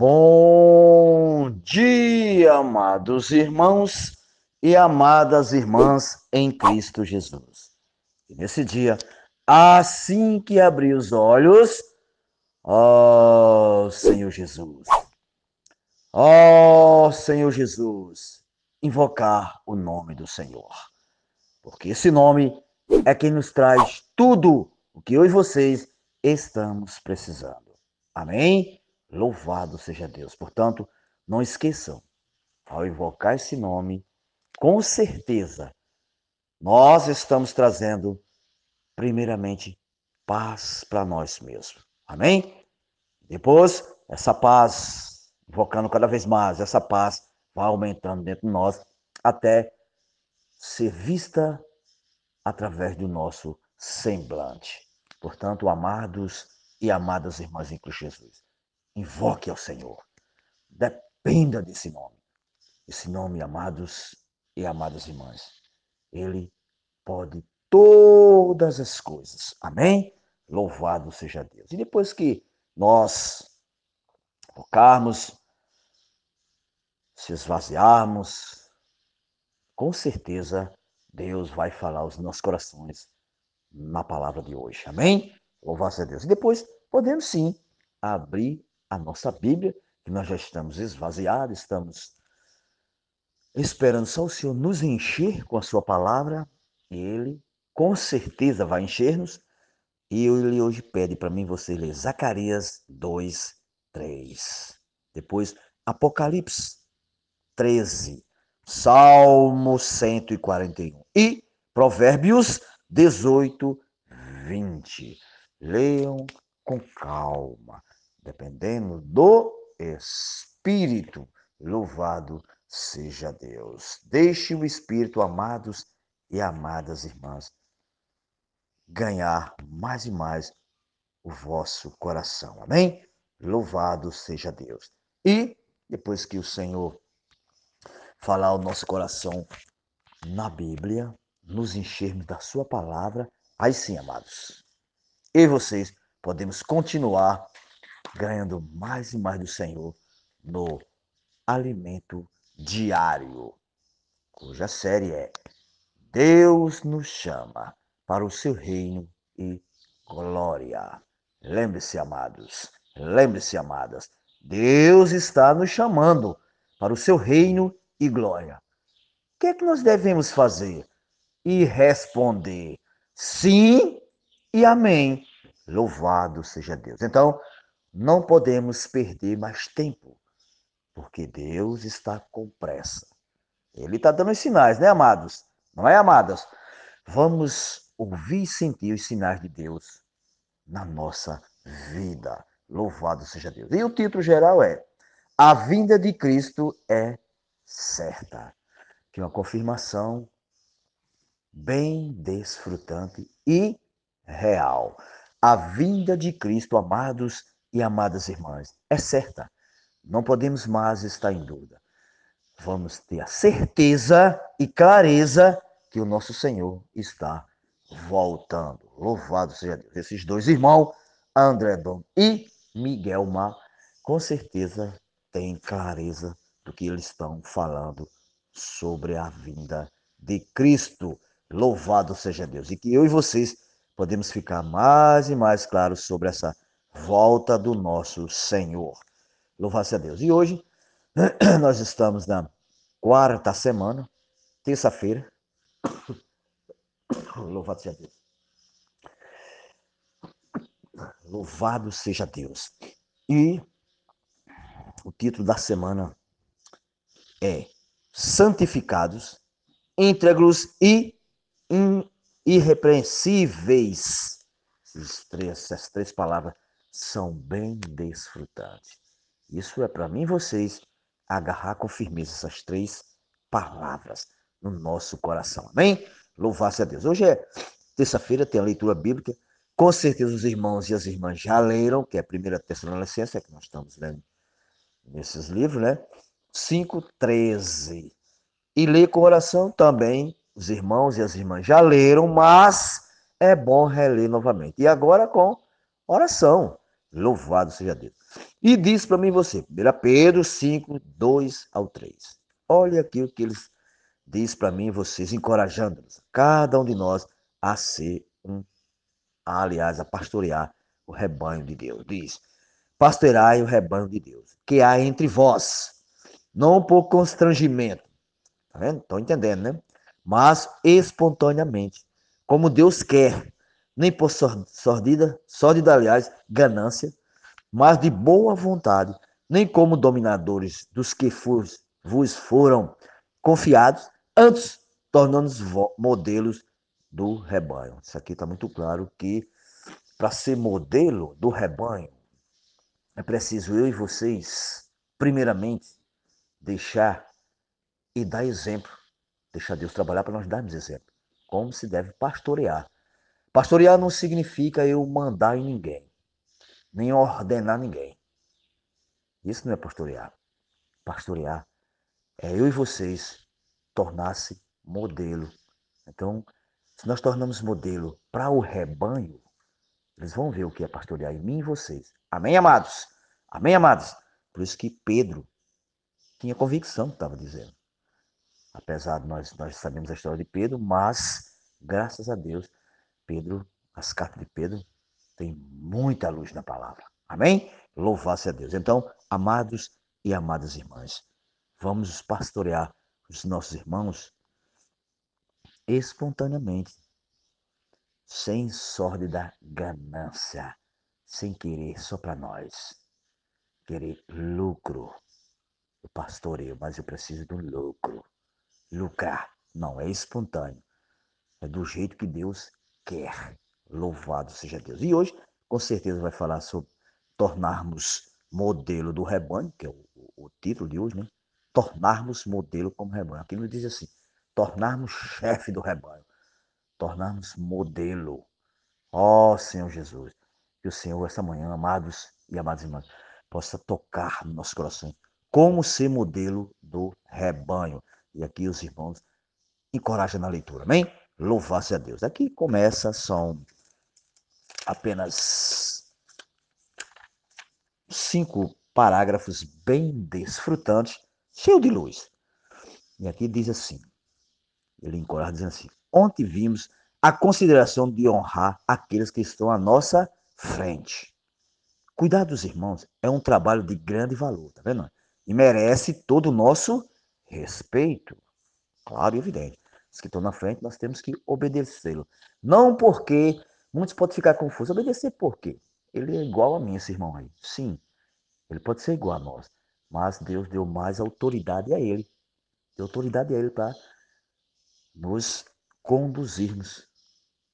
Bom dia, amados irmãos e amadas irmãs em Cristo Jesus. E nesse dia, assim que abri os olhos, ó Senhor Jesus, ó Senhor Jesus, invocar o nome do Senhor, porque esse nome é quem nos traz tudo o que eu e vocês estamos precisando. Amém? Louvado seja Deus. Portanto, não esqueçam, ao invocar esse nome, com certeza, nós estamos trazendo, primeiramente, paz para nós mesmos. Amém? Depois, essa paz, invocando cada vez mais, essa paz vai aumentando dentro de nós até ser vista através do nosso semblante. Portanto, amados e amadas irmãs em Cristo Jesus. Invoque ao Senhor. Dependa desse nome. Esse nome, amados e amadas irmãs. Ele pode todas as coisas. Amém? Louvado seja Deus. E depois que nós tocarmos, se esvaziarmos, com certeza Deus vai falar aos nossos corações na palavra de hoje. Amém? Louvado seja Deus. E depois podemos sim abrir a nossa Bíblia, que nós já estamos esvaziados, estamos esperando só o Senhor nos encher com a sua palavra, e ele com certeza vai encher-nos. E ele hoje pede para mim você ler Zacarias 2, 3. Depois Apocalipse 13, Salmo 141 e Provérbios 18, 20. Leiam com calma dependemos do Espírito. Louvado seja Deus. Deixe o Espírito, amados e amadas irmãs, ganhar mais e mais o vosso coração. Amém? Louvado seja Deus. E depois que o Senhor falar o nosso coração na Bíblia, nos enchermos da Sua palavra, aí sim, amados, e vocês podemos continuar ganhando mais e mais do Senhor no alimento diário, cuja série é Deus nos chama para o seu reino e glória. Lembre-se, amados, lembre-se, amadas, Deus está nos chamando para o seu reino e glória. O que é que nós devemos fazer? E responder sim e amém. Louvado seja Deus. Então, não podemos perder mais tempo, porque Deus está com pressa. Ele está dando os sinais, né, amados? Não é, amadas? Vamos ouvir e sentir os sinais de Deus na nossa vida. Louvado seja Deus. E o título geral é A Vinda de Cristo é Certa, que é uma confirmação bem desfrutante e real. A vinda de Cristo, amados, e amadas irmãs, é certa. Não podemos mais estar em dúvida. Vamos ter a certeza e clareza que o nosso Senhor está voltando. Louvado seja Deus. Esses dois irmãos, André Dom e Miguel Mar, com certeza têm clareza do que eles estão falando sobre a vinda de Cristo. Louvado seja Deus. E que eu e vocês podemos ficar mais e mais claros sobre essa volta do nosso Senhor. Louvado seja Deus. E hoje nós estamos na quarta semana, terça-feira. Louvado seja Deus. Louvado seja Deus. E o título da semana é Santificados, íntegros e irrepreensíveis. Essas três, essas três palavras são bem desfrutados. Isso é para mim e vocês agarrar com firmeza essas três palavras no nosso coração. Amém? Louvado seja Deus. Hoje é terça-feira, tem a leitura bíblica. Com certeza os irmãos e as irmãs já leram, que é a primeira Tessalonicenses, é que nós estamos lendo nesses livros, né? 5:13. E ler com oração também. Os irmãos e as irmãs já leram, mas é bom reler novamente. E agora com oração. Louvado seja Deus. E diz para mim você, 1 Pedro 5, 2 ao 3. Olha aqui o que eles diz para mim vocês, encorajando-nos, cada um de nós, a ser um, a, aliás, a pastorear o rebanho de Deus. Diz, pastoreai o rebanho de Deus, que há entre vós, não por constrangimento, tá vendo? Estão entendendo, né? Mas espontaneamente, como Deus quer, nem por sordida, sórdida, aliás, ganância, mas de boa vontade, nem como dominadores dos que vos foram confiados, antes tornando os modelos do rebanho. Isso aqui está muito claro que para ser modelo do rebanho, é preciso eu e vocês, primeiramente, deixar e dar exemplo, deixar Deus trabalhar para nós darmos exemplo, como se deve pastorear Pastorear não significa eu mandar em ninguém, nem ordenar ninguém. Isso não é pastorear. Pastorear é eu e vocês tornar-se modelo. Então, se nós tornamos modelo para o rebanho, eles vão ver o que é pastorear em mim e vocês. Amém, amados? Amém, amados? Por isso que Pedro tinha convicção que estava dizendo. Apesar de nós, nós sabemos a história de Pedro, mas, graças a Deus, Pedro, as cartas de Pedro, têm muita luz na palavra. Amém? Louvado seja Deus. Então, amados e amadas irmãs, vamos pastorear os nossos irmãos espontaneamente, sem sórdida ganância, sem querer só para nós, querer lucro. Eu pastoreio, mas eu preciso do lucro. Lucrar não é espontâneo, é do jeito que Deus quer. Louvado seja Deus. E hoje, com certeza, vai falar sobre tornarmos modelo do rebanho, que é o, o título de hoje, né? Tornarmos modelo como rebanho. Aqui nos diz assim: tornarmos chefe do rebanho, tornarmos modelo. Ó oh, Senhor Jesus, que o Senhor, essa manhã, amados e amadas irmãs, possa tocar no nosso coração como ser modelo do rebanho. E aqui os irmãos encorajam na leitura, amém? Louvasse a Deus. Aqui começa, são apenas cinco parágrafos bem desfrutantes, cheio de luz. E aqui diz assim, ele encoraja dizendo assim, ontem vimos a consideração de honrar aqueles que estão à nossa frente. Cuidar dos irmãos é um trabalho de grande valor, tá vendo? E merece todo o nosso respeito. Claro e evidente que estão na frente, nós temos que obedecê-lo. Não porque, muitos podem ficar confusos, obedecer por quê? Ele é igual a mim, esse irmão aí. Sim, ele pode ser igual a nós, mas Deus deu mais autoridade a ele. Deu autoridade a ele para nos conduzirmos.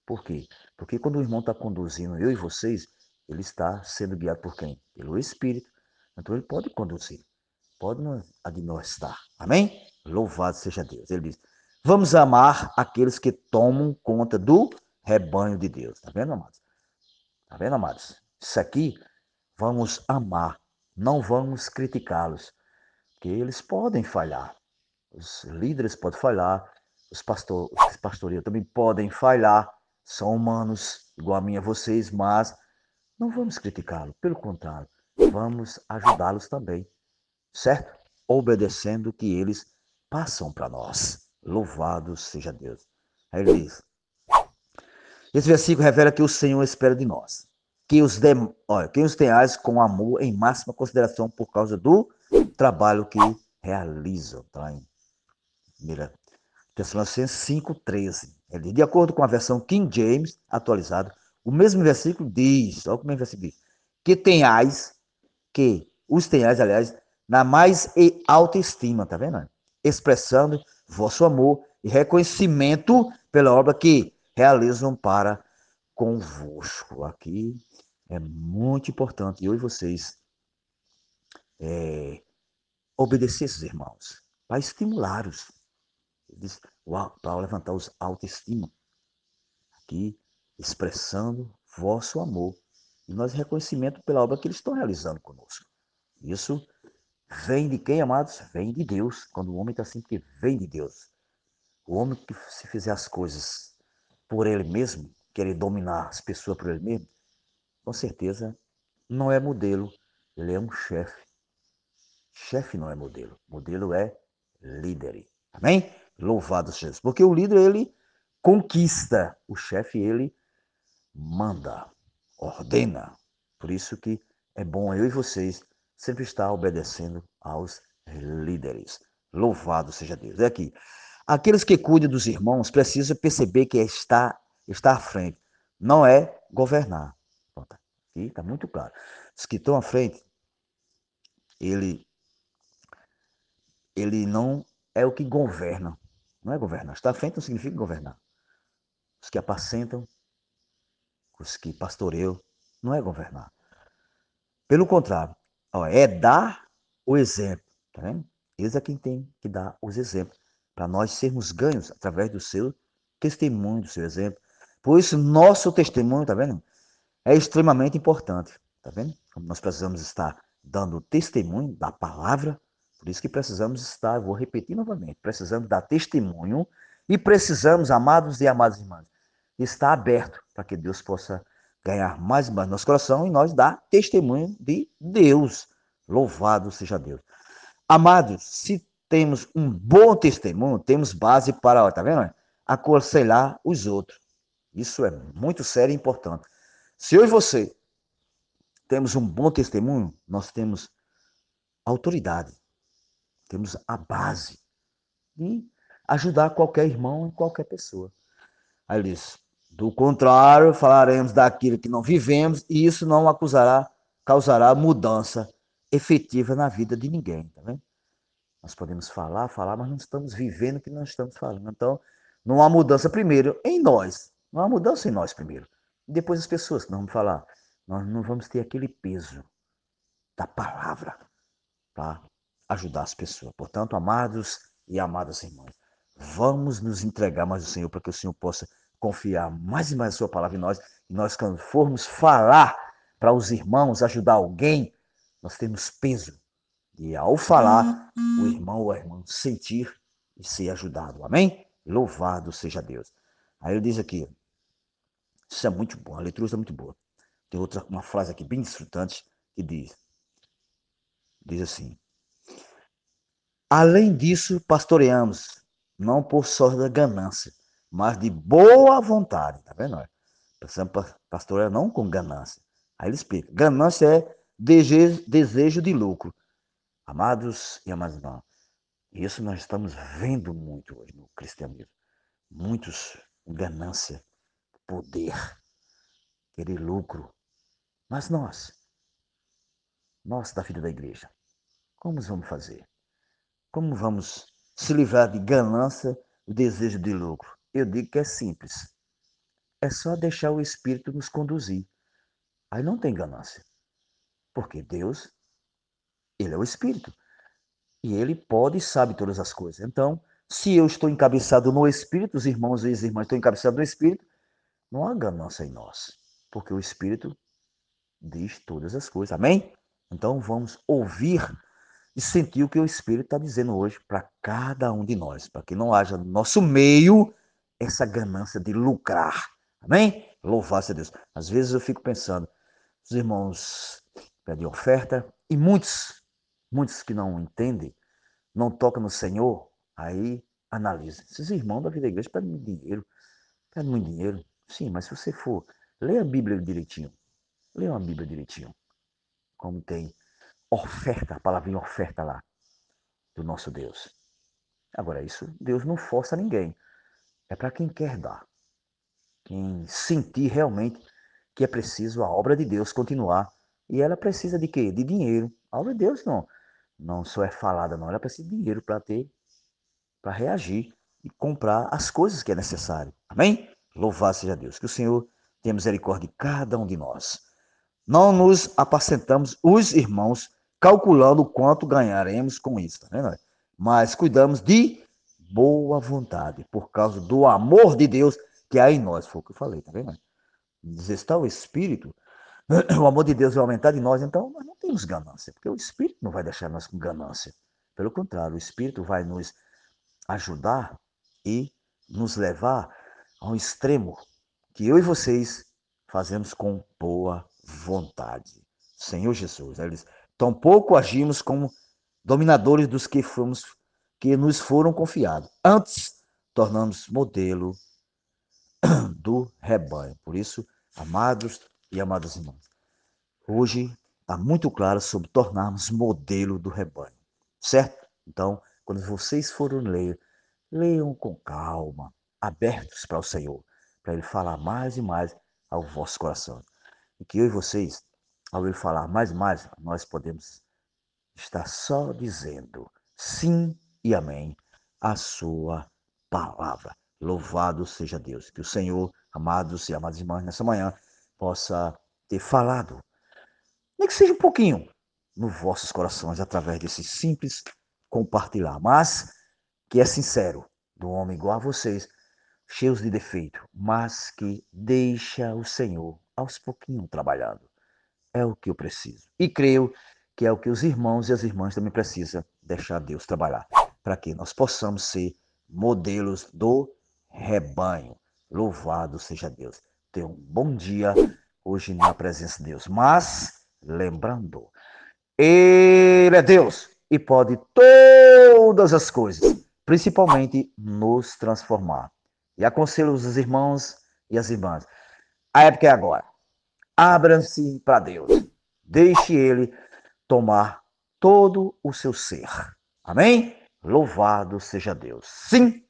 Por quê? Porque quando o irmão está conduzindo eu e vocês, ele está sendo guiado por quem? Pelo Espírito. Então ele pode conduzir, pode nos agnostar. Amém? Louvado seja Deus. Ele diz: Vamos amar aqueles que tomam conta do rebanho de Deus. Tá vendo, amados? Tá vendo, amados? Isso aqui, vamos amar, não vamos criticá-los, porque eles podem falhar. Os líderes podem falhar, os pastores, os também podem falhar, são humanos, igual a mim e a vocês, mas não vamos criticá-los, pelo contrário, vamos ajudá-los também, certo? Obedecendo o que eles passam para nós. Louvado seja Deus. Aí ele diz: Esse versículo revela que o Senhor espera de nós. Que os, dem, olha, que os tenhais com amor em máxima consideração por causa do trabalho que realizam. Tá? Em 1 Tessalonicenses 5,13. Ele diz, de acordo com a versão King James atualizada, o mesmo versículo diz, olha é o mesmo versículo diz, que tenhais, que os tenhais, aliás, na mais alta estima, tá vendo? Expressando vosso amor e reconhecimento pela obra que realizam para convosco. Aqui é muito importante. E hoje vocês é, obedecer esses irmãos, para estimulá-los. para levantar os autoestima. Aqui, expressando vosso amor e nosso reconhecimento pela obra que eles estão realizando conosco. Isso Vem de quem, amados? Vem de Deus. Quando o homem está assim, que vem de Deus. O homem que se fizer as coisas por ele mesmo, querer dominar as pessoas por ele mesmo, com certeza não é modelo, ele é um chefe. Chefe não é modelo, modelo é líder. Amém? Louvado seja Jesus. Porque o líder, ele conquista, o chefe, ele manda, ordena. Por isso que é bom eu e vocês sempre está obedecendo aos líderes. Louvado seja Deus. É aqui. Aqueles que cuidam dos irmãos precisam perceber que está, está à frente. Não é governar. Pronto. Aqui está muito claro. Os que estão à frente, ele, ele não é o que governa. Não é governar. Estar à frente não significa governar. Os que apacentam, os que pastoreiam, não é governar. Pelo contrário, Ó, é dar o exemplo, tá vendo? Eles é quem tem que dar os exemplos, para nós sermos ganhos através do seu testemunho, do seu exemplo. Por isso, nosso testemunho, tá vendo? É extremamente importante, tá vendo? Nós precisamos estar dando testemunho da palavra, por isso que precisamos estar, vou repetir novamente, precisamos dar testemunho e precisamos, amados e amadas irmãs, estar aberto para que Deus possa ganhar mais e mais nosso coração e nós dar testemunho de Deus. Louvado seja Deus. Amados, se temos um bom testemunho, temos base para, ó, tá vendo? Aconselhar os outros. Isso é muito sério e importante. Se eu e você temos um bom testemunho, nós temos autoridade, temos a base de ajudar qualquer irmão e qualquer pessoa. Aí ele diz, do contrário, falaremos daquilo que não vivemos e isso não acusará, causará mudança efetiva na vida de ninguém, tá vendo? Nós podemos falar, falar, mas não estamos vivendo o que nós estamos falando. Então, não há mudança primeiro em nós. Não há mudança em nós primeiro. E depois as pessoas que nós vamos falar. Nós não vamos ter aquele peso da palavra para ajudar as pessoas. Portanto, amados e amadas irmãs, vamos nos entregar mais ao Senhor para que o Senhor possa confiar mais e mais a sua palavra em nós. E nós, quando formos falar para os irmãos, ajudar alguém, nós temos peso. E ao falar, o uhum. irmão ou a irmã sentir e ser ajudado. Amém? Louvado seja Deus. Aí eu diz aqui, isso é muito bom, a leitura é muito boa. Tem outra, uma frase aqui bem insultante que diz, diz assim, Além disso, pastoreamos, não por sorte da ganância, mas de boa vontade, tá vendo? Pensando pastorear é não com ganância. Aí ele explica: ganância é desejo de lucro. Amados e amadas irmãs, isso nós estamos vendo muito hoje no cristianismo. Muitos ganância, poder, querer lucro. Mas nós, nós da filha da igreja, como vamos fazer? Como vamos se livrar de ganância e desejo de lucro? Eu digo que é simples. É só deixar o Espírito nos conduzir. Aí não tem ganância. Porque Deus, Ele é o Espírito. E Ele pode e sabe todas as coisas. Então, se eu estou encabeçado no Espírito, os irmãos e as irmãs estão encabeçados no Espírito, não há ganância em nós. Porque o Espírito diz todas as coisas. Amém? Então, vamos ouvir e sentir o que o Espírito está dizendo hoje para cada um de nós, para que não haja no nosso meio essa ganância de lucrar. Amém? Louvado seja Deus. Às vezes eu fico pensando, os irmãos pedem oferta e muitos, muitos que não entendem, não tocam no Senhor, aí analisam. Esses irmãos da vida da igreja pedem muito dinheiro, pedem muito dinheiro. Sim, mas se você for, lê a Bíblia direitinho. Leia a Bíblia direitinho. Como tem oferta, a palavrinha oferta lá, do nosso Deus. Agora, isso Deus não força ninguém é para quem quer dar, quem sentir realmente que é preciso a obra de Deus continuar. E ela precisa de quê? De dinheiro. A obra de Deus não, não só é falada, não. Ela precisa de dinheiro para ter, para reagir e comprar as coisas que é necessário. Amém? Louvado seja Deus. Que o Senhor tenha misericórdia de cada um de nós. Não nos apacentamos os irmãos calculando quanto ganharemos com isso, tá vendo? Mas cuidamos de boa vontade, por causa do amor de Deus que há em nós. Foi o que eu falei, tá vendo? Desestar o espírito, o amor de Deus vai aumentar em nós, então nós não temos ganância, porque o espírito não vai deixar nós com ganância. Pelo contrário, o espírito vai nos ajudar e nos levar a um extremo que eu e vocês fazemos com boa vontade. Senhor Jesus, né? eles tampouco agimos como dominadores dos que fomos que nos foram confiados. Antes, tornamos modelo do rebanho. Por isso, amados e amadas irmãs, hoje está muito claro sobre tornarmos modelo do rebanho, certo? Então, quando vocês forem ler, leiam com calma, abertos para o Senhor, para Ele falar mais e mais ao vosso coração. E que eu e vocês, ao Ele falar mais e mais, nós podemos estar só dizendo sim e amém à sua palavra. Louvado seja Deus. Que o Senhor, amados e amadas irmãs, nessa manhã possa ter falado, nem que seja um pouquinho, nos vossos corações através desse simples compartilhar, mas que é sincero, do homem igual a vocês, cheios de defeito, mas que deixa o Senhor aos pouquinhos trabalhando. É o que eu preciso. E creio que é o que os irmãos e as irmãs também precisam deixar Deus trabalhar para que nós possamos ser modelos do rebanho. Louvado seja Deus. Tenha um bom dia hoje na presença de Deus. Mas, lembrando, Ele é Deus e pode todas as coisas, principalmente nos transformar. E aconselho os irmãos e as irmãs. A época é agora. Abram-se para Deus. Deixe Ele tomar todo o seu ser. Amém? Louvado seja Deus. Sim,